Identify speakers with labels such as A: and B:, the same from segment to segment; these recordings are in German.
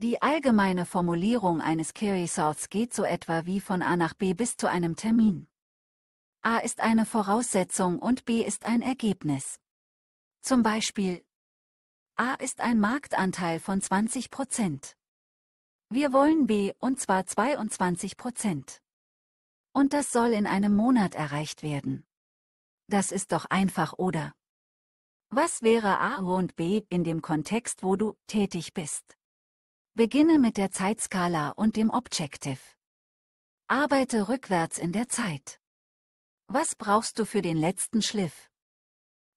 A: Die allgemeine Formulierung eines Keresource geht so etwa wie von A nach B bis zu einem Termin. A ist eine Voraussetzung und B ist ein Ergebnis. Zum Beispiel A ist ein Marktanteil von 20 Prozent. Wir wollen B und zwar 22 Prozent. Und das soll in einem Monat erreicht werden. Das ist doch einfach, oder? Was wäre A und B in dem Kontext, wo du tätig bist? Beginne mit der Zeitskala und dem Objective. Arbeite rückwärts in der Zeit. Was brauchst du für den letzten Schliff?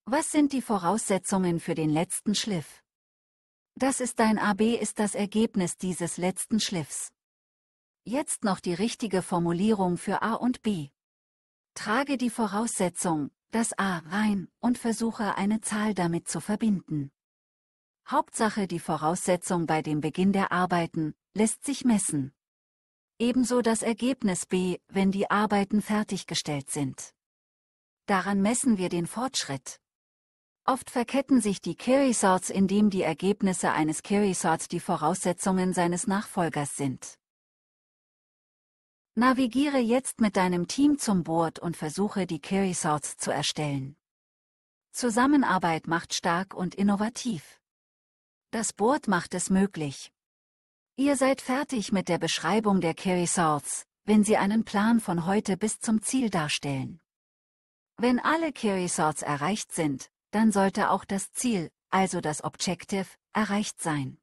A: Was sind die Voraussetzungen für den letzten Schliff? Das ist dein AB ist das Ergebnis dieses letzten Schliffs. Jetzt noch die richtige Formulierung für A und B. Trage die Voraussetzung, das A rein, und versuche eine Zahl damit zu verbinden. Hauptsache die Voraussetzung bei dem Beginn der Arbeiten, lässt sich messen. Ebenso das Ergebnis B, wenn die Arbeiten fertiggestellt sind. Daran messen wir den Fortschritt. Oft verketten sich die Kirisorts, indem die Ergebnisse eines Kirisorts die Voraussetzungen seines Nachfolgers sind. Navigiere jetzt mit deinem Team zum Board und versuche die Kirisorts zu erstellen. Zusammenarbeit macht stark und innovativ. Das Board macht es möglich. Ihr seid fertig mit der Beschreibung der Carry Keresorts, wenn Sie einen Plan von heute bis zum Ziel darstellen. Wenn alle Carry Keresorts erreicht
B: sind, dann sollte auch das Ziel, also das Objective, erreicht sein.